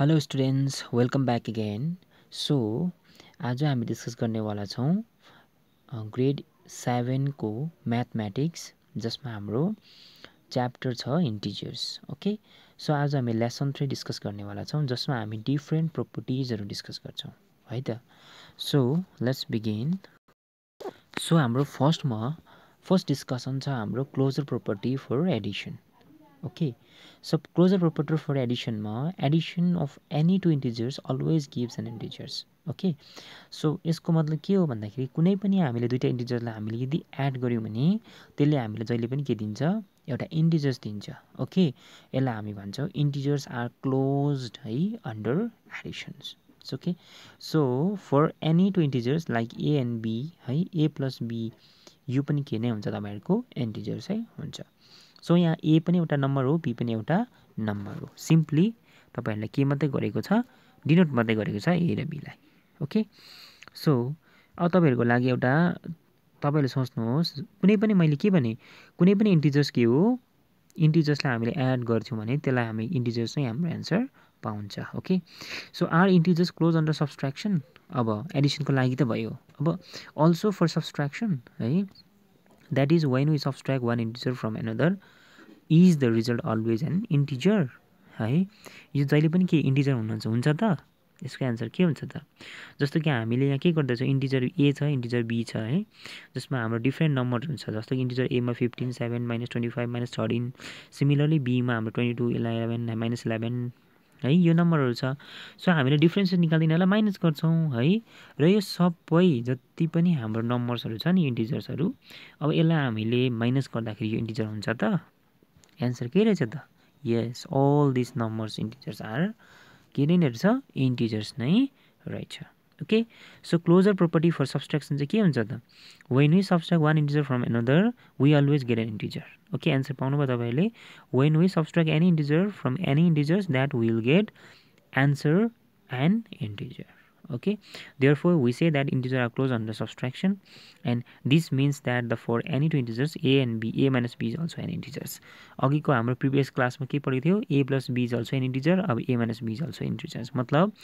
hello students welcome back again so आज हामी discuss गर्नेवाला छौँ ग्रेड सेभेनको म्याथमेटिक्स जसमा हाम्रो च्याप्टर छ इन्टिजर्स ओके सो आज हामी लेसन थ्री डिस्कस गर्नेवाला छौँ जसमा हामी डिफ्रेन्ट प्रोपर्टिजहरू डिस्कस गर्छौँ है त सो लेट्स बिगिन सो हाम्रो फर्स्टमा फर्स्ट डिस्कसन छ हाम्रो closure property for addition okay so closure property for एडिसनमा addition of any two integers always gives an integers okay so यसको मतलब के हो भन्दाखेरि कुनै पनि हामीले दुइटा इन्टिजर्सलाई हामीले यदि एड गऱ्यौँ भने त्यसले हामीले जहिले पनि के दिन्छ एउटा इन्टिजर्स दिन्छ ओके यसलाई हामी भन्छौँ इन्टिजर्स आर क्लोज है under additions okay so for any two integers like A and B है ए प्लस बी यो पनि के नै हुन्छ तपाईँहरूको एन्टिजर्स है हुन्छ सो यहाँ ए पनि एउटा नम्बर हो बी पनि एउटा नम्बर हो सिम्पली तपाईँहरूलाई के मात्रै गरेको छ डिनोट मात्रै गरेको छ ए र बीलाई ओके सो अब तपाईँहरूको लागि एउटा तपाईँले सोच्नुहोस् कुनै पनि मैले के भने कुनै पनि इन्टिजर्स के हो इन्टिजर्सलाई हामीले एड गर्छौँ भने त्यसलाई हामी इन्टिजर्स नै हाम्रो एन्सर पाउँछ okay so are integers closed under subtraction अब एडिसनको लागि त भयो अब अल्सो फर सब्सट्र्याक्सन है that is when we subtract one integer from another is the result always an integer है यो जहिले पनि के इन्टिजर हुनुहुन्छ हुन्छ त यसको एन्सर के हुन्छ त जस्तो कि हामीले यहाँ के गर्दैछौँ इन्टिजर ए छ इन्टिजर बी छ है जसमा हाम्रो डिफ्रेन्ट नम्बर हुन्छ जस्तो कि इन्टिजर एमा fifteen seven minus twenty five minus thirteen similarly बीमा हाम्रो twenty two eleven minus eleven है यो नम्बरहरू छ सो हामीले डिफ्रेन्स निकालिदिनलाई माइनस गर्छौँ है र यो सबै जति पनि हाम्रो नम्बर्सहरू छ नि इन्टिजर्सहरू अब यसलाई हामीले माइनस गर्दाखेरि यो इन्टिजर हुन्छ त एन्सर के रहेछ त यस all this numbers integers are के नै रहेछ इन्टिजर्स नै रहेछ okay so closure property for subtraction चाहिँ के हुन्छ त when we subtract one integer from another we always get an integer okay answer पाउनुभयो तपाईँहरूले when we subtract any integer from any integers that will get answer and integer okay therefore we say that integers are closed under subtraction and this means that the for any two integers a and b a minus b is also an integers agi ko hamro previous class ma ke padhe thyo a plus b is also an integer ab a minus b is also an integers matlab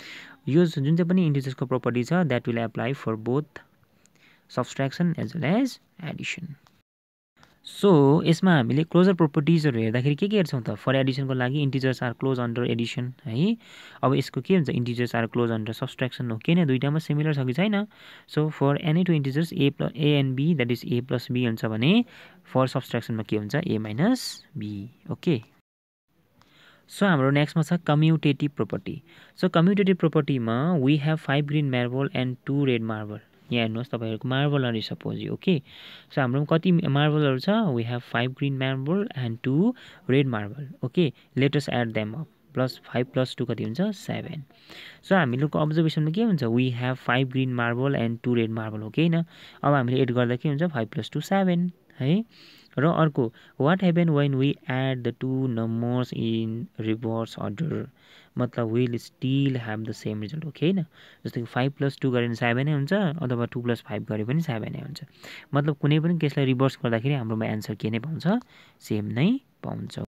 yo jun cha pani integers ko property cha that will apply for both subtraction as well as addition सो यसमा हामीले closure प्रोपर्टिजहरू हेर्दाखेरि के के हेर्छौँ त for एडिसनको लागि integers are closed under addition है अब यसको के हुन्छ integers are closed under subtraction हो किन दुइटामा सिमिलर छ कि छैन so for any two integers A plus A and B that is A plus B हुन्छ भने फर सब्सट्राक्सनमा के हुन्छ A minus B okay so हाम्रो नेक्स्टमा छ कम्युटेटिभ प्रोपर्टी सो कम्युटेटिभ प्रोपर्टीमा we have five green marble and two red marble यहाँ हेर्नुहोस् तपाईँहरूको मार्बल अनि सपोज यो ओके सो हाम्रो कति मार्बलहरू छ we have five green marble and two red marble okay let us add them up plus five plus two कति हुन्छ सेभेन सो हामीहरूको अब्जर्भेसनमा के हुन्छ we have five green marble and two red marble हो कि होइन अब हामीले एड गर्दा के हुन्छ फाइभ प्लस टू सेभेन है र अर्को what happen when we add the two numbers in reverse order मतलब will still have the same result okay होइन जस्तो कि फाइभ प्लस टू गऱ्यो भने सेभेनै हुन्छ अथवा टू प्लस फाइभ गऱ्यो भने सेभेनै हुन्छ मतलब कुनै पनि केसलाई रिभर्स गर्दाखेरि हाम्रोमा एन्सर के नै पाउँछ सेम नै पाउँछ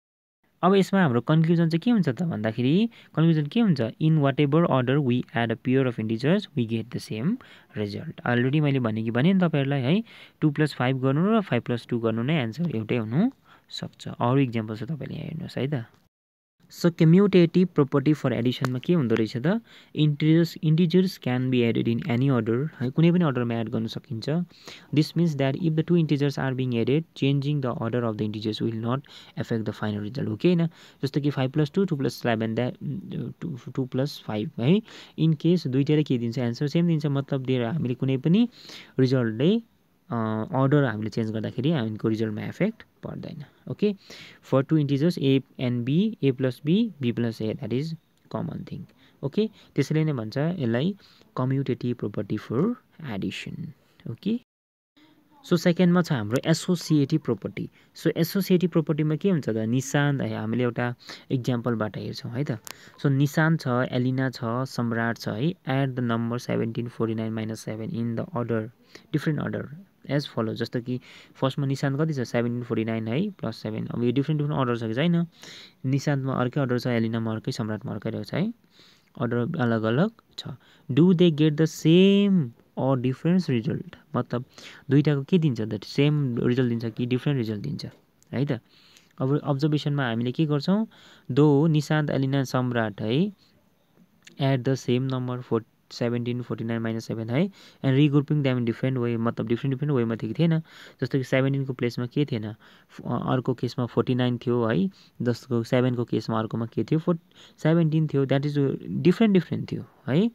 अब यसमा हाम्रो कन्क्लुजन चाहिँ के हुन्छ त भन्दाखेरि कन्क्लुजन के हुन्छ in whatever order we add a pair of integers we get the same result already मैले भने कि भने नि तपाईँहरूलाई है टू प्लस फाइभ गर्नु र फाइभ प्लस टू गर्नु नै एन्सर एउटै हुनु सक्छ अरू इक्जाम्पल छ तपाईँले यहाँ हेर्नुहोस् है त सो कम्युटेटिभ प्रोपर्टी फर एडिसनमा के हुँदो रहेछ त integers integers can be added in any order है कुनै पनि अर्डरमा एड गर्न सकिन्छ this means that if the two integers are being added changing the order of the integers will not affect the final result हो कि होइन जस्तो कि five plus two two plus eleven that two plus five है in case दुइटैले के दिन्छ answer same दिन्छ मतलब दिएर हामीले कुनै पनि रिजल्टले अर्डर हामीले चेन्ज गर्दाखेरि हामीको रिजल्टमा एफेक्ट पर्दैन okay for two integers A and B A plus B B plus A that is common thing okay त्यसैले नै भन्छ यसलाई commutative property for addition okay so सेकेन्डमा छ हाम्रो एसोसिएटिभ प्रोपर्टी सो एसोसिएटिभ प्रोपर्टीमा के हुन्छ त निशान हामीले एउटा इक्जाम्पलबाट हेर्छौँ है त सो निशान छ एलिना छ सम्राट छ है add the number seventeen forty nine minus seven in the order different order as follow जस्तो कि फर्स्टमा निशान्त कति छ सेभेन्टिन फोर्टी नाइन है प्लस सेभेन अब यो डिफ्रेन्ट डिफ्रेन्ट अर्डर छ कि छैन निशान्तमा अर्कै अर्डर छ एलिनामा अर्कै सम्राटमा अर्कै रहेछ है अर्डर अलग अलग छ do they get the same or difference result मतलब दुइटाको के दिन्छ त सेम रिजल्ट दिन्छ कि डिफ्रेन्ट रिजल्ट दिन्छ है त अब अब्जर्भेसनमा हामीले के गर्छौँ दो निशान्त एलिना सम्राट है add the same number fort seventeen forty nine minus seven है and regrouping them in different way मतलब डिफ्रेन्ट डिफ्रेन्ट वेमा थियो कि थिएन जस्तो कि सेभेन्टिनको प्लेसमा के थिएन अर्को केसमा फोर्टी नाइन थियो है जस्तो सेभेनको केसमा अर्कोमा के थियो फोर्ट सेभेन्टिन थियो द्याट इज डिफ्रेन्ट डिफ्रेन्ट थियो है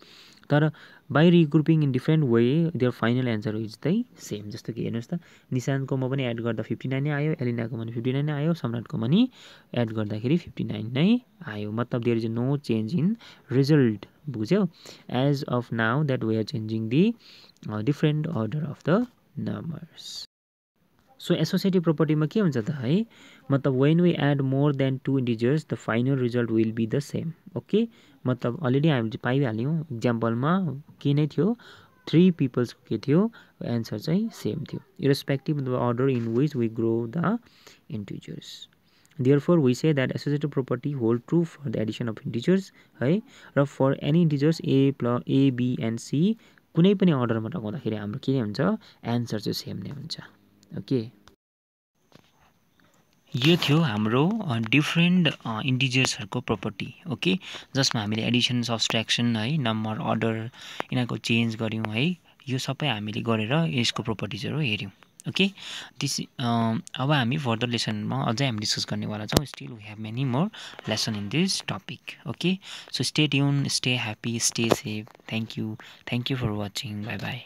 तर by regrouping in different way their final answer is the same जस्तो कि हेर्नुहोस् त म पनि एड गर्दा फिफ्टी नाइन आयो एलिनाकोमा पनि फिफ्टी नाइन आयो सम्राटकोमा पनि एड गर्दाखेरि फिफ्टी नाइन नै आयो मतलब there is no change in result बुझ्यौ as of now that we are changing the different order of the numbers so associative प्रोपर्टीमा के हुन्छ त है मतलब when we add more than two integers the final result will be the same okay मतलब already हामीले पाइहाल्यौँ इक्जाम्पलमा के नै थियो थ्री पिपल्सको के थियो एन्सर चाहिँ सेम थियो irrespective the order in which we group the integers therefore we say that associative property hold true for the addition of integers है र फर एनी इन्टिजर्स ए प्ल ए बी एन्ड सी कुनै पनि अर्डरमा लगाउँदाखेरि हाम्रो के हुन्छ एन्सर चाहिँ सेम नै हुन्छ ओके यो थियो हाम्रो डिफ्रेन्ट इन्डिजर्सहरूको प्रपर्टी ओके जसमा हामीले एडिसन सब्सट्र्याक्सन है नम्बर अर्डर यिनीहरूको चेन्ज गऱ्यौँ है यो सबै हामीले गरेर यसको प्रपर्टिजहरू हेऱ्यौँ ओके दिस अब हामी फर्दर लेसनमा अझै हामी डिस्कस गर्नेवाला छौँ still we have many more lesson in this topic okay so stay tune stay happy stay safe thank you thank you for watching bye by